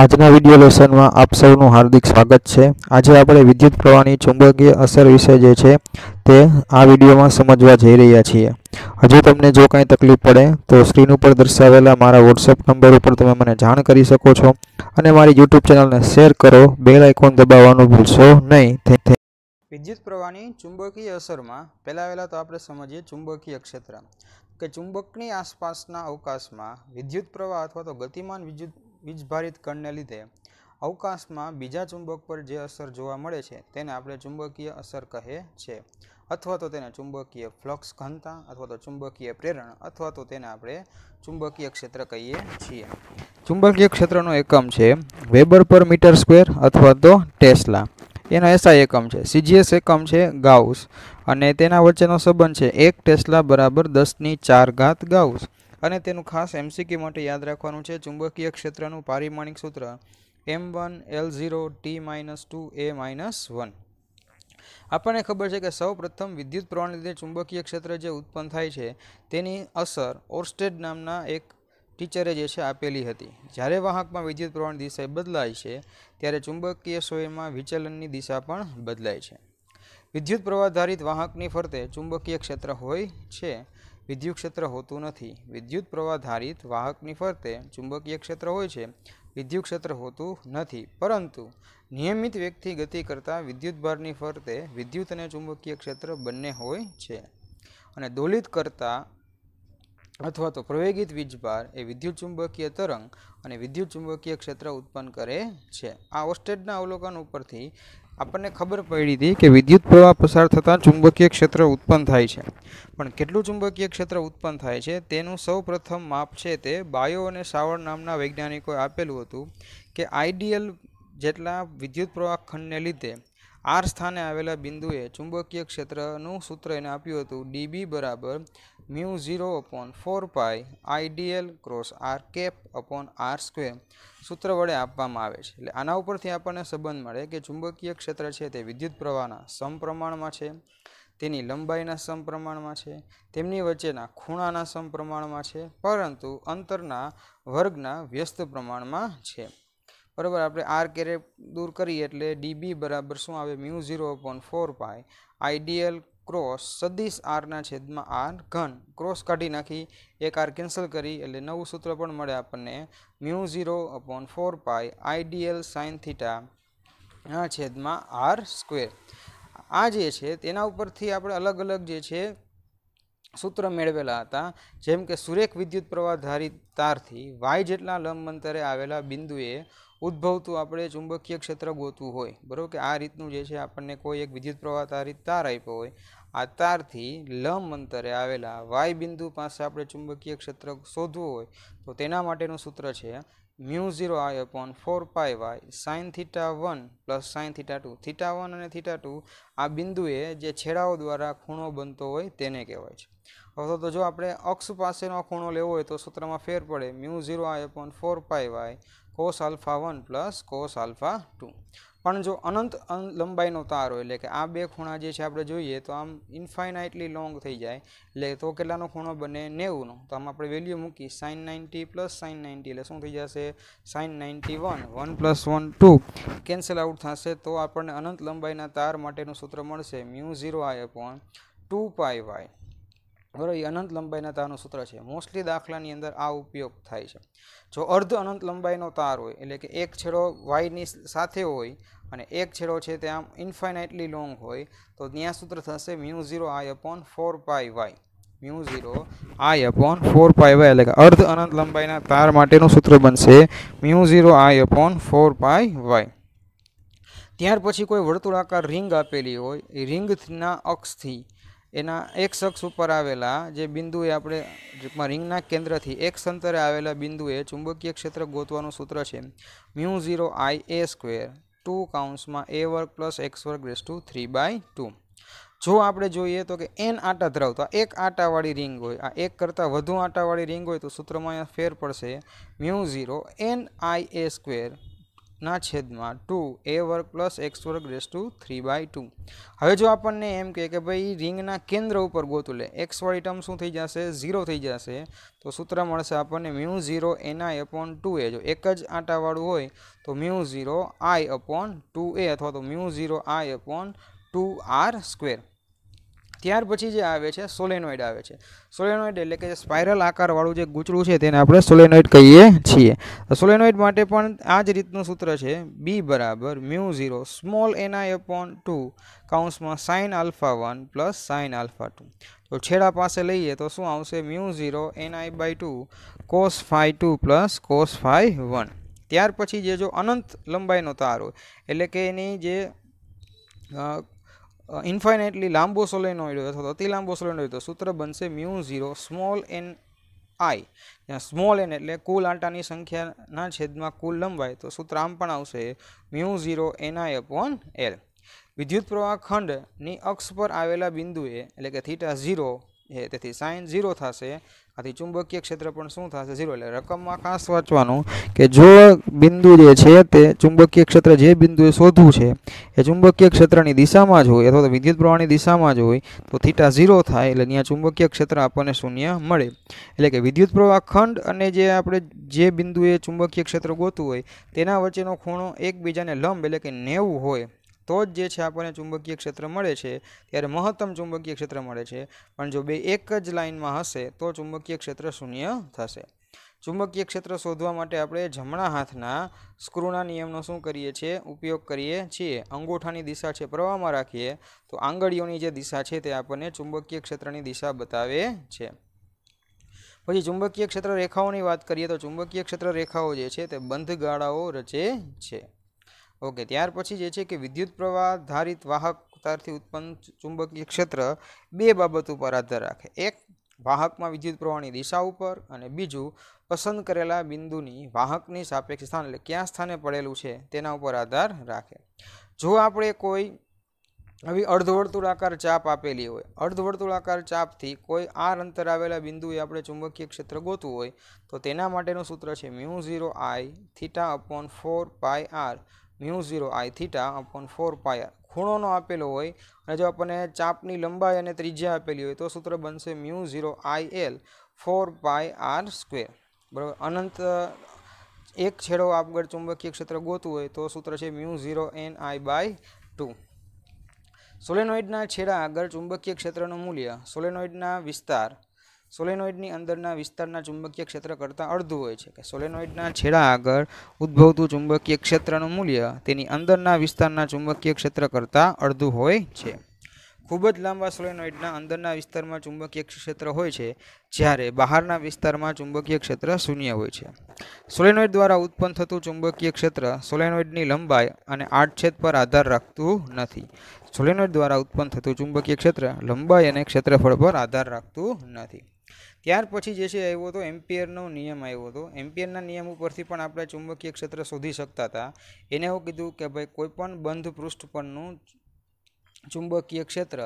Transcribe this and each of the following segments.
આજના વિડીયો લેસનમાં આપ સૌનું હાર્દિક સ્વાગત છે આજે આપણે વિદ્યુત પ્રવાહની ચુંબકીય અસર વિશે જે છે તે આ વિડીયોમાં સમજવા જઈ રહ્યા છીએ હજુ તમને જો કાંઈ તકલીફ પડે તો સ્ક્રીન ઉપર દર્શાવેલા મારા વોટ્સએપ નંબર ઉપર તમે મને જાણ કરી શકો છો અને મારી યુટ્યુબ ચેનલને શેર કરો બેલ આઇકોન દબાવવાનું ભૂલશો નહીં વિદ્યુત પ્રવાહની ચુંબકીય અસરમાં પહેલાં વહેલાં તો આપણે સમજીએ ચુંબકીય ક્ષેત્ર કે ચુંબકની આસપાસના અવકાશમાં વિદ્યુત પ્રવાહ અથવા તો ગતિમાન વિદ્યુત વીજભારિત કણને લીધે અવકાશમાં બીજા ચુંબક પર જે અસર જોવા મળે છે તેને આપણે ચુંબકીય અસર કહે છે અથવા તો તેને ચુંબકીય ફ્લક્સ ઘનતા અથવા તો ચુંબકીય પ્રેરણ અથવા તો તેને આપણે ચુંબકીય ક્ષેત્ર કહીએ છીએ ચુંબકીય ક્ષેત્રનો એકમ છે વેબર પર મીટર સ્ક્વેર અથવા તો ટેસ્લા એનો એસઆઈ એકમ છે સીજીએસ એકમ છે ગાઉસ અને તેના વચ્ચેનો સંબંધ છે એક ટેસ્લા બરાબર દસની ચાર ઘાત ગાઉસ અને તેનું ખાસ એમસીક્યુ માટે યાદ રાખવાનું છે ચુંબકીય ક્ષેત્રનું પારિમાણિક સૂત્ર M one L zero T minus two A minus one આપણને ખબર છે કે સૌ પ્રથમ વિદ્યુત પ્રવાહને લીધે ચુંબકીય ક્ષેત્ર જે ઉત્પન્ન થાય છે તેની અસર ઓર્સ્ટેડ નામના એક ટીચરે જે છે આપેલી હતી જ્યારે વાહકમાં વિદ્યુત પ્રવાહની દિશા બદલાય છે ત્યારે ચુંબકીય સોયમાં વિચલનની દિશા પણ બદલાય છે વિદ્યુત પ્રવાહ ધારિત વાહકની ફરતે ચુંબકીય ક્ષેત્ર હોય છે વિદ્યુત ક્ષેત્ર હોતું નથી વિદ્યુત પ્રવાહ ધારિત વાહકની ફરતે ચુંબકીય ક્ષેત્ર હોય છે વિદ્યુત ક્ષેત્ર હોતું નથી પરંતુ નિયમિત વ્યક્તિ ગતિ કરતાં વિદ્યુતભારની ફરતે વિદ્યુત અને ચુંબકીય ક્ષેત્ર બંને હોય છે અને દોલિત કરતાં અથવા તો પ્રવેગિત વીજભાર એ વિદ્યુત ચુંબકીય તરંગ અને વિદ્યુત ચુંબકીય ક્ષેત્ર ઉત્પન્ન કરે છે આ ઓસ્ટેડના અવલોકન ઉપરથી આપણને ખબર પડી હતી કે વિદ્યુત પ્રવાહ પસાર થતાં ચુંબકીય ક્ષેત્ર ઉત્પન્ન થાય છે પણ કેટલું ચુંબકીય ક્ષેત્ર ઉત્પન્ન થાય છે તેનું સૌ પ્રથમ માપ છે તે બાયો અને સાવર નામના વૈજ્ઞાનિકોએ આપેલું હતું કે આઈડિયલ જેટલા વિદ્યુત પ્રવાહ ખંડને લીધે આર સ્થાને આવેલા બિંદુએ ચુંબકીય ક્ષેત્રનું સૂત્ર એને આપ્યું હતું ડીબી બરાબર mu zero upon four pi IDL cross R cap upon R square સૂત્ર વડે આપવામાં આવે છે એટલે આના ઉપરથી આપણને સંબંધ મળે કે ચુંબકીય ક્ષેત્ર છે તે વિદ્યુત પ્રવાહના સમપ્રમાણમાં છે તેની લંબાઈના સમપ્રમાણમાં છે તેમની વચ્ચેના ખૂણાના સમપ્રમાણમાં છે પરંતુ અંતરના વર્ગના વ્યસ્ત પ્રમાણમાં છે બરાબર આપણે આર કેરે દૂર કરીએ એટલે ડીબી બરાબર શું આવે mu zero upon four pi IDL cross સદીશ આરના છેદમાં આર ઘન ક્રોસ કાઢી નાખી એક આર કેન્સલ કરી એટલે નવું સૂત્ર પણ મળે આપણને mu zero upon four pi IDL sine થીટાના છેદમાં આર સ્ક્વેર આ જે છે તેના ઉપરથી આપણે અલગ અલગ જે છે સૂત્ર મેળવેલા હતા જેમ કે સુરેખ વિદ્યુત પ્રવાહ ધારી તારથી વાય જેટલા લંબ અંતરે આવેલા બિંદુએ ઉદ્ભવતું આપણે ચુંબકીય ક્ષેત્ર ગોતવું હોય બરાબર કે આ રીતનું જે છે આપણને કોઈ એક વિદ્યુત પ્રવાહ તારી તાર આપ્યો હોય આ તારથી લંબ અંતરે આવેલા વાય બિંદુ પાસે આપણે ચુંબકીય ક્ષેત્ર શોધવું હોય તો તેના માટેનું સૂત્ર છે mu zero I upon four pi Y sine theta one plus sine theta two theta one અને થીટા ટુ આ બિંદુએ જે છેડાઓ દ્વારા ખૂણો બનતો હોય તેને કહેવાય છે હવે તો જો આપણે અક્ષ પાસેનો ખૂણો લેવો હોય તો સૂત્રમાં ફેર પડે mu zero I upon four pi Y cos alpha one plus cos alpha two પણ જો અનંત લંબાઈનો તાર હોય એટલે કે આ બે ખૂણા જે છે આપણે જોઈએ તો આમ ઇન્ફાઇનાઇટલી લોંગ થઈ જાય એટલે તો કેટલાનો ખૂણો બને નેવુંનો તો આમ આપણે વેલ્યુ મૂકી sine ninety plus sine ninety એટલે શું થઈ જશે sine ninety one one plus one two cancel out થશે તો આપણને અનંત લંબાઈના તાર માટેનું સૂત્ર મળશે mu zero I upon two pi Y બરાબર એ અનંત લંબાઈના તારનું સૂત્ર છે મોસ્ટલી દાખલાની અંદર આ ઉપયોગ થાય છે જો અર્ધ અનંત લંબાઈનો તાર હોય એટલે કે એક છેડો વાયની સાથે હોય અને એક છેડો છે તે આમ ઇન્ફાઇનાઇટલી લોંગ હોય તો ત્યાં સૂત્ર થશે mu zero I upon four pi Y mu zero I upon four pi Y એટલે કે અર્ધ અનંત લંબાઈના તાર માટેનું સૂત્ર બનશે mu zero I upon four pi Y ત્યાર પછી કોઈ વર્તુળાકાર રિંગ આપેલી હોય એ રિંગના અક્ષથી એના એક શખ્સ ઉપર આવેલા જે બિંદુએ આપણે ટૂંકમાં રિંગના કેન્દ્રથી એક સંતરે આવેલા બિંદુએ ચુંબકીય ક્ષેત્ર ગોતવાનું સૂત્ર છે mu zero I a square two કાઉન્સમાં એ વર્ગ પ્લસ એક્સ વર્ગ raise to three by two જો આપણે જોઈએ તો કે એન આટા ધરાવતા એક આટાવાળી રિંગ હોય આ એક કરતાં વધુ આટાવાળી રિંગ હોય તો સૂત્રમાં ફેર પડશે mu zero n I a square ના છેદમાં ટુ એ વર્ગ પ્લસ એક્સ વર્ગ raise to three by two હવે જો આપણને એમ કહે કે ભાઈ રિંગના કેન્દ્ર ઉપર ગોતું લે એક્સવાળી ટર્મ શું થઈ જશે ઝીરો થઈ જશે તો સૂત્ર મળશે આપણને મ્યુ ઝીરો એના એપોન ટુ એ જો એક જ આંટાવાળું હોય તો mu zero I upon two a અથવા તો mu zero I upon two r square ત્યાર પછી જે આવે છે સોલેનોઇડ આવે છે સોલેનોઇડ એટલે કે જે સ્પાઇરલ આકારવાળું જે ગૂંચળું છે તેને આપણે સોલેનોઇડ કહીએ છીએ સોલેનોઇડ માટે પણ આ જ રીતનું સૂત્ર છે બી બરાબર mu zero small n I upon two કાઉન્સમાં sine alpha one plus sine alpha two તો છેડા પાસે લઈએ તો શું આવશે mu zero n I by two cos phi two plus cos phi one ત્યાર પછી જે જો અનંત લંબાઈનો તાર હોય એટલે કે એની જે ઇન્ફાઇનાઇટલી લાંબો સોલેનોઇડ હોય અથવા અતિ લાંબો સોલેનોઇડ હોય તો સૂત્ર બનશે mu zero small n I જ્યાં સ્મોલ એન એટલે કુલ આંટાની સંખ્યાના છેદમાં કુલ લંબાય તો સૂત્ર આમ પણ આવશે mu zero n n I upon l વિદ્યુત પ્રવાહ ખંડની અક્ષ પર આવેલા બિંદુએ એટલે કે થીટા ઝીરો છે તેથી સાઇન ઝીરો થશે આથી ચુંબકીય ક્ષેત્ર પણ શું થશે ઝીરો એટલે રકમમાં ખાસ વાંચવાનું કે જો બિંદુ જે છે તે ચુંબકીય ક્ષેત્ર જે બિંદુએ શોધવું છે એ ચુંબકીય ક્ષેત્રની દિશામાં જ હોય અથવા તો વિદ્યુત પ્રવાહની દિશામાં જ હોય તો થીટા ઝીરો થાય એટલે અહીંયા ચુંબકીય ક્ષેત્ર આપણને શૂન્ય મળે એટલે કે વિદ્યુત પ્રવાહ ખંડ અને જે આપણે જે બિંદુએ ચુંબકીય ક્ષેત્ર ગોતું હોય તેના વચ્ચેનો ખૂણો એકબીજાને લંબ એટલે કે નેવું હોય તો જ જે છે આપણને ચુંબકીય ક્ષેત્ર મળે છે ત્યારે મહત્તમ ચુંબકીય ક્ષેત્ર મળે છે પણ જો બે એક જ લાઇનમાં હશે તો ચુંબકીય ક્ષેત્ર શૂન્ય થશે ચુંબકીય ક્ષેત્ર શોધવા માટે આપણે જમણા હાથના સ્ક્રૂના નિયમનો શું કરીએ છીએ ઉપયોગ કરીએ છીએ અંગૂઠાની દિશા છે પ્રવાહમાં રાખીએ તો આંગળીઓની જે દિશા છે તે આપણને ચુંબકીય ક્ષેત્રની દિશા બતાવે છે પછી ચુંબકીય ક્ષેત્ર રેખાઓની વાત કરીએ તો ચુંબકીય ક્ષેત્ર રેખાઓ જે છે તે બંધ ગાળાઓ રચે છે ઓકે ત્યાર પછી જે છે કે વિદ્યુત પ્રવાહ ધારિત વાહક તારથી ઉત્પન્ન ચુંબકીય ક્ષેત્ર બે બાબત ઉપર આધાર રાખે એક વાહકમાં વિદ્યુત પ્રવાહની દિશા ઉપર અને બીજું પસંદ કરેલા બિંદુની વાહકની સાપેક્ષ સ્થાન એટલે ક્યાં સ્થાને પડેલું છે તેના ઉપર આધાર રાખે જો આપણે કોઈ આવી અર્ધવર્તુળાકાર ચાપ આપેલી હોય અર્ધવર્તુળાકાર ચાપથી કોઈ આર અંતર આવેલા બિંદુએ આપણે ચુંબકીય ક્ષેત્ર ગોતવું હોય તો તેના માટેનું સૂત્ર છે mu zero I theta upon four pi r mu zero I theta upon four pi r ખૂણોનો આપેલો હોય અને જો આપણને ચાપની લંબાઈ અને ત્રિજ્યા આપેલી હોય તો સૂત્ર બનશે mu zero I l four pi r square બરાબર અનંત એક છેડો આગળ ચુંબકીય ક્ષેત્ર ગોતું હોય તો સૂત્ર છે mu zero n I by two સોલેનોઇડના છેડા આગળ ચુંબકીય ક્ષેત્રનું મૂલ્ય સોલેનોઇડના વિસ્તાર સોલેનોઇડની અંદરના વિસ્તારના ચુંબકીય ક્ષેત્ર કરતાં અડધું હોય છે કે સોલેનોઇડના છેડા આગળ ઉદ્ભવતું ચુંબકીય ક્ષેત્રનું મૂલ્ય તેની અંદરના વિસ્તારના ચુંબકીય ક્ષેત્ર કરતાં અડધું હોય છે ખૂબ જ લાંબા સોલેનોઇડના અંદરના વિસ્તારમાં ચુંબકીય ક્ષેત્ર હોય છે જ્યારે બહારના વિસ્તારમાં ચુંબકીય ક્ષેત્ર શૂન્ય હોય છે સોલેનોઇડ દ્વારા ઉત્પન્ન થતું ચુંબકીય ક્ષેત્ર સોલેનોઇડની લંબાઈ અને આડછેદ પર આધાર રાખતું નથી સોલેનોઇડ દ્વારા ઉત્પન્ન થતું ચુંબકીય ક્ષેત્ર લંબાઈ અને ક્ષેત્રફળ પર આધાર રાખતું નથી ત્યાર પછી જે છે આવ્યો હતો એમ્પિયરનો નિયમ આવ્યો હતો એમ્પિયરના નિયમ ઉપરથી પણ આપણે ચુંબકીય ક્ષેત્ર શોધી શકતા હતા એને એવું કીધું કે ભાઈ કોઈપણ બંધ પૃષ્ઠ પરનું ચુંબકીય ક્ષેત્ર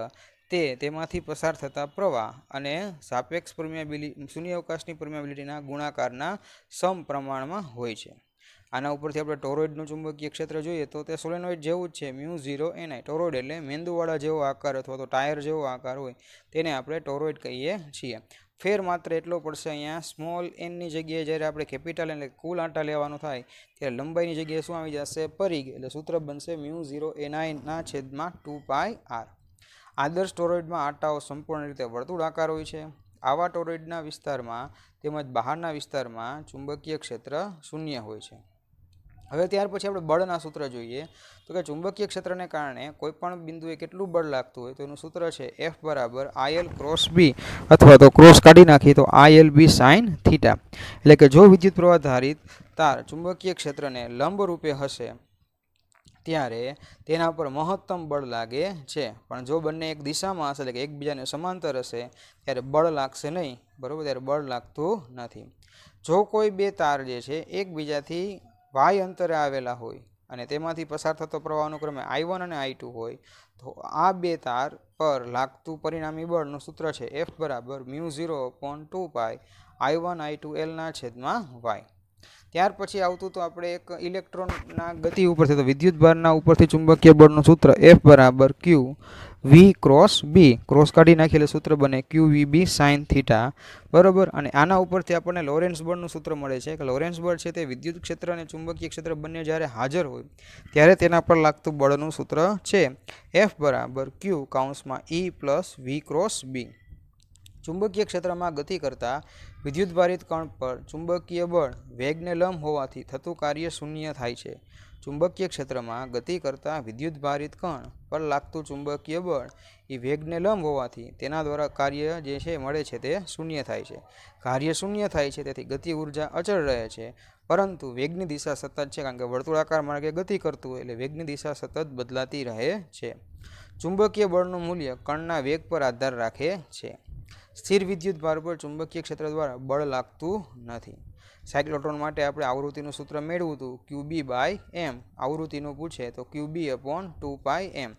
તે તેમાંથી પસાર થતા પ્રવાહ અને સાપેક્ષ પરમિયાબિલિટી શૂન્યાવકાશની પરમિયાબિલિટીના ગુણાકારના સમપ્રમાણમાં હોય છે આના ઉપરથી આપણે ટોરોઇડનું ચુંબકીય ક્ષેત્ર જોઈએ તો તે સોલેનોઇડ જેવું જ છે મ્યુ ઝીરો એનઆઈ ટોરોઇડ એટલે મેંદુવાળા જેવો આકાર અથવા તો ટાયર જેવો આકાર હોય તેને આપણે ટોરોઇડ કહીએ છીએ ફેર માત્ર એટલો પડશે અહીંયા સ્મોલ એનની જગ્યાએ જ્યારે આપણે કેપિટલ એટલે કુલ આંટા લેવાનું થાય ત્યારે લંબાઈની જગ્યાએ શું આવી જશે પરિઘ એટલે સૂત્ર બનશે મ્યુ ઝીરો એનાઇનના છેદમાં ટુ પાય આર આદર્શ ટોરોઇડમાં આંટાઓ સંપૂર્ણ રીતે વર્તુળાકાર હોય છે આવા ટોરોઇડના વિસ્તારમાં તેમજ બહારના વિસ્તારમાં ચુંબકીય ક્ષેત્ર શૂન્ય હોય છે હવે ત્યાર પછી આપણે બળના સૂત્ર જોઈએ તો કે ચુંબકીય ક્ષેત્રને કારણે કોઈપણ બિંદુએ કેટલું બળ લાગતું હોય તો એનું સૂત્ર છે એફ બરાબર આઈએલ ક્રોસ બી અથવા તો ક્રોસ કાઢી નાખીએ તો આઈએલ બી સાઇન થીટા એટલે કે જો વિદ્યુત પ્રવાહ ધારિત તાર ચુંબકીય ક્ષેત્રને લંબરૂપે હશે ત્યારે તેના પર મહત્તમ બળ લાગે છે પણ જો બંને એક દિશામાં હશે એટલે કે એકબીજાને સમાંતર હશે ત્યારે બળ લાગશે નહીં બરાબર ત્યારે બળ લાગતું નથી જો કોઈ બે તાર જે છે એકબીજાથી વાય અંતરે આવેલા હોય અને તેમાંથી પસાર થતો પ્રવાહ અનુક્રમે આઈ વન અને આઈ ટુ હોય તો આ બે તાર પર લાગતું પરિણામી બળનું સૂત્ર છે એફ બરાબર mu zero upon two pi I one I two એલના છેદમાં વાય ત્યાર પછી આવતું તો આપણે એક ઇલેક્ટ્રોનના ગતિ ઉપરથી તો વિદ્યુત ભારના ઉપરથી ચુંબકીય બળનું સૂત્ર એફ બરાબર q we cross B cross કાઢી નાખેલું સૂત્ર બને ક્યુ વી બી સાઇન થીટા બરાબર અને આના ઉપરથી આપણને લોરેન્સ બળનું સૂત્ર મળે છે કે લોરેન્સ બળ છે તે વિદ્યુત ક્ષેત્ર અને ચુંબકીય ક્ષેત્ર બંને જ્યારે હાજર હોય ત્યારે તેના પર લાગતું બળનું સૂત્ર છે એફ બરાબર ક્યુ કાઉન્સમાં ઈ પ્લસ વી ક્રોસ બી ચુંબકીય ક્ષેત્રમાં ગતિ કરતા વિદ્યુતભારિત કણ પર ચુંબકીય બળ વેગને લંબ હોવાથી થતું કાર્ય શૂન્ય થાય છે ચુંબકીય ક્ષેત્રમાં ગતિ કરતા વિદ્યુતભારિત કણ પર લાગતું ચુંબકીય બળ એ વેગને લંબ હોવાથી તેના દ્વારા કાર્ય જે છે મળે છે તે શૂન્ય થાય છે કાર્ય શૂન્ય થાય છે તેથી ગતિ ઉર્જા અચળ રહે છે પરંતુ વેગની દિશા સતત છે કારણ કે વર્તુળાકાર માર્ગે ગતિ કરતું એટલે વેગની દિશા સતત બદલાતી રહે છે ચુંબકીય બળનું મૂલ્ય કણના વેગ પર આધાર રાખે છે સ્થિર વિદ્યુત ભાર પર ચુંબકીય ક્ષેત્ર દ્વારા બળ લાગતું નથી સાયક્લોટ્રોન માટે આપણે આવૃત્તિનું સૂત્ર મેળવ્યું હતું ક્યુબી બાય એમ આવૃત્તિનું પૂછે તો ક્યુબી અપોન ટુ પાય એમ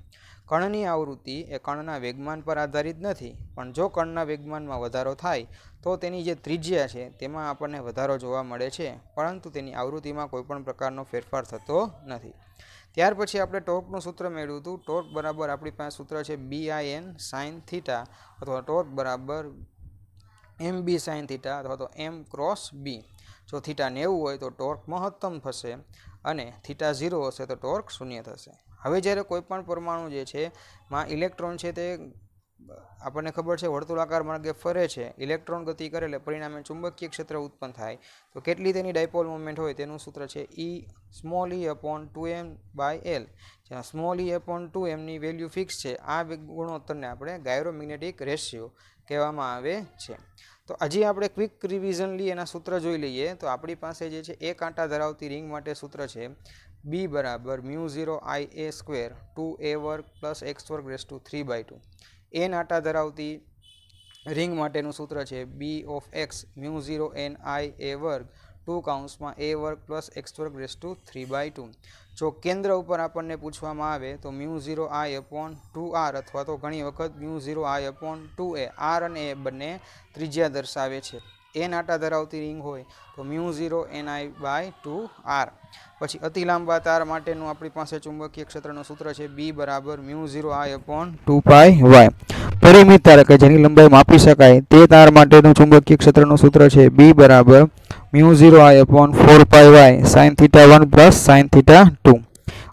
કણની આવૃત્તિ એ કણના વેગમાન પર આધારિત નથી પણ જો કણના વેગમાનમાં વધારો થાય તો તેની જે ત્રિજ્યા છે તેમાં આપણને વધારો જોવા મળે છે પરંતુ તેની આવૃત્તિમાં કોઈપણ પ્રકારનો ફેરફાર થતો નથી ત્યાર પછી આપણે ટોર્કનું સૂત્ર મેળવ્યું હતું ટોર્ક બરાબર આપણી પાસે સૂત્ર છે B I n sine theta અથવા ટોર્ક બરાબર એમ બી સાઇન થીટા અથવા તો એમ ક્રોસ બી જો થીટા નેવું હોય તો ટોર્ક મહત્તમ થશે અને થીટા ઝીરો હશે તો ટોર્ક શૂન્ય થશે હવે જ્યારે કોઈપણ પરમાણુ જે છે માં ઇલેક્ટ્રોન છે તે આપણને ખબર છે વર્તુળાકાર માર્ગે ફરે છે ઇલેક્ટ્રોન ગતિ કરે એટલે પરિણામે ચુંબકીય ક્ષેત્ર ઉત્પન્ન થાય તો કેટલી તેની ડાયપોલ મોમેન્ટ હોય તેનું સૂત્ર છે e small e upon two m by l જ્યાં સ્મોલ ઈ અપોન ટુ એમની વેલ્યુ ફિક્સ છે આ ગુણોત્તરને આપણે ગાયરોમેગ્નેટિક રેશિયો કહેવામાં આવે છે તો હજી આપણે ક્વિક રિવિઝનલી એના સૂત્ર જોઈ લઈએ તો આપણી પાસે જે છે એક કાંટા ધરાવતી રિંગ માટે સૂત્ર છે બી બરાબર mu zero I a square two a વર્ગ પ્લસ એક્સ વર્ગ raise to three by two એ નાટા ધરાવતી રિંગ માટેનું સૂત્ર છે B of x mu zero n I a વર્ગ ટુ કાઉન્સમાં એ વર્ગ પ્લસ એક્સ વર્ગ raise to three by two જો કેન્દ્ર ઉપર આપણને પૂછવામાં આવે તો mu zero I upon two r અથવા તો ઘણી વખત mu zero I upon two A r અને એ બંને ત્રિજ્યા દર્શાવે છે એન આટા ધરાવતી રિંગ હોય તો mu zero n I by two r પછી અતિ લાંબા તાર માટેનું આપણી પાસે ચુંબકીય ક્ષેત્રનું સૂત્ર છે બી બરાબર mu zero I upon two pi y પરિમિત તાર કે જેની લંબાઈ માપી શકાય તે તાર માટેનું ચુંબકીય ક્ષેત્રનું સૂત્ર છે બી બરાબર mu zero I upon four pi Y sine theta one plus sine theta two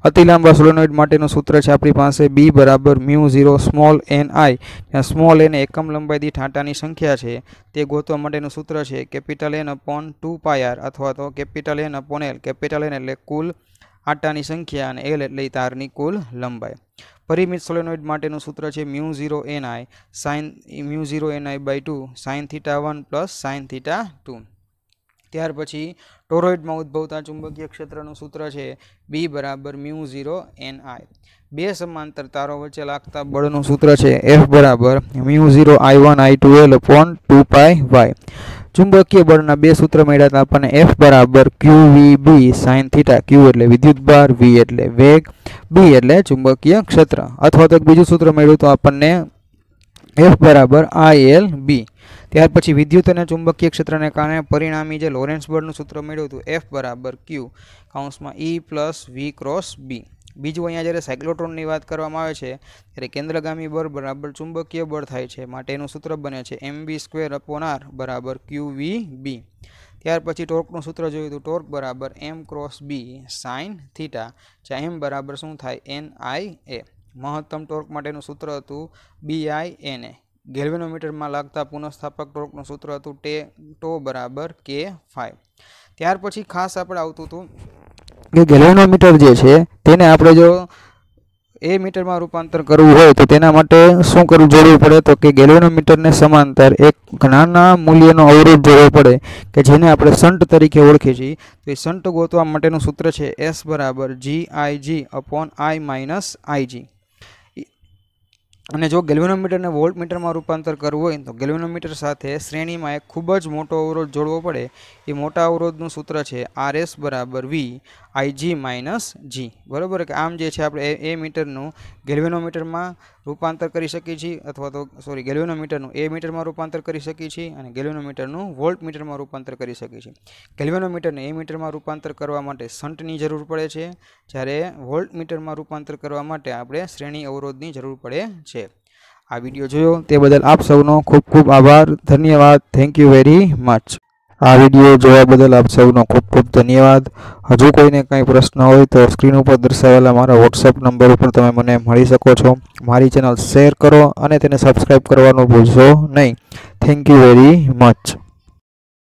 અતિ લાંબા સોલેનોઇડ માટેનું સૂત્ર છે આપણી પાસે બી બરાબર mu zero small n I જ્યાં સ્મોલ એન એકમ લંબાઈથી ઠાંટાની સંખ્યા છે તે ગોતવા માટેનું સૂત્ર છે capital N upon two pi r અથવા તો capital N upon l capital N એટલે કુલ આટાની સંખ્યા અને એલ એટલે તારની કુલ લંબાઈ પરિમિત સોલેનોઇડ માટેનું સૂત્ર છે mu zero n I sine mu zero n I by two sine theta one plus sine theta two ત્યાર પછી ટોરોઇડમાં ઉદ્ભવતા ચુંબકીય ક્ષેત્રનું સૂત્ર છે બી બરાબર મ્યુ ઝીરો એન આઈ બે સમાંતર તારો વચ્ચે લાગતા બળનું સૂત્ર છે એફ બરાબર mu zero I one I two l upon two pi y ચુંબકીય બળના બે સૂત્ર મળ્યા હતા આપણને એફ બરાબર ક્યુ વી બી સાઇન થીટા ક્યુ એટલે વિદ્યુત બાર વી એટલે વેગ બી એટલે ચુંબકીય ક્ષેત્ર અથવા તો બીજું સૂત્ર મળ્યું તો આપણને એફ બરાબર આઈ એલ બી ત્યાર પછી વિદ્યુત અને ચુંબકીય ક્ષેત્રને કારણે પરિણામી જે લોરેન્સ બર્ડનું સૂત્ર મેળવ્યું હતું એફ બરાબર ક્યુ કાઉન્સમાં ઈ પ્લસ વી ક્રોસ બી બીજું અહીંયા જ્યારે સાયક્લોટ્રોનની વાત કરવામાં આવે છે ત્યારે કેન્દ્રગામી બળ બરાબર ચુંબકીય બળ થાય છે માટે એનું સૂત્ર બને છે m B square upon r બરાબર ક્યુ વી બી ત્યાર પછી ટોર્કનું સૂત્ર જોયું હતું ટોર્ક બરાબર m cross B sine theta જ્યાં એમ બરાબર શું થાય એન આઈ એ મહત્તમ ટોર્ક માટેનું સૂત્ર હતું બી આઈ એન એ ગેલ્વેનોમીટરમાં લાગતા પુનઃસ્થાપક ટોર્કનું સૂત્ર હતું ટે ટો બરાબર કે ફાઈવ ત્યાર પછી ખાસ આપણે આવતું હતું કે ગેલ્વેનોમીટર જે છે તેને આપણે જો એ મીટરમાં રૂપાંતર કરવું હોય તો તેના માટે શું કરવું જોડવું પડે તો કે ગેલ્વેનોમીટરને સમાંતર એક નાના મૂલ્યનો અવરોધ જોવો પડે કે જેને આપણે સંટ તરીકે ઓળખીએ છીએ તો એ સંટ ગોતવા માટેનું સૂત્ર છે એસ બરાબર G I G upon I minus I G અને જો ગેલ્વેનોમીટરને વોલ્ટમીટરમાં રૂપાંતર કરવું હોય તો ગેલ્વેનોમીટર સાથે શ્રેણીમાં એક ખૂબ જ મોટો અવરોધ જોડવો પડે એ મોટા અવરોધનું સૂત્ર છે આર એસ બરાબર વી આઈજી માઇનસ જી બરાબર કે આમ જે છે આપણે એ મીટરનું ગેલ્વેનોમીટરમાં રૂપાંતર કરી શકીએ છીએ અથવા તો સોરી ગેલ્વેનોમીટરનું એ મીટરમાં રૂપાંતર કરી શકીએ છીએ અને ગેલ્વેનોમીટરનું વોલ્ટ મીટરમાં રૂપાંતર કરી શકીએ છીએ ગેલ્વેનોમીટરને એ મીટરમાં રૂપાંતર કરવા માટે શંટની જરૂર પડે છે જ્યારે વોલ્ટ મીટરમાં રૂપાંતર કરવા માટે આપણે શ્રેણી અવરોધની જરૂર પડે છે આ વિડીયો જોયો તે બદલ આપ સૌનો ખૂબ ખૂબ આભાર ધન્યવાદ થેન્ક યુ વેરી મચ આ વિડીયો જોવા બદલ આપ સૌનો ખૂબ ખૂબ ધન્યવાદ હજુ કોઈને કંઈ પ્રશ્ન હોય તો સ્ક્રીન ઉપર દર્શાવેલા મારા વોટ્સએપ નંબર ઉપર તમે મને મળી શકો છો મારી ચેનલ શેર કરો અને તેને સબસ્ક્રાઈબ કરવાનું ભૂલશો નહીં થેન્ક યુ વેરી મચ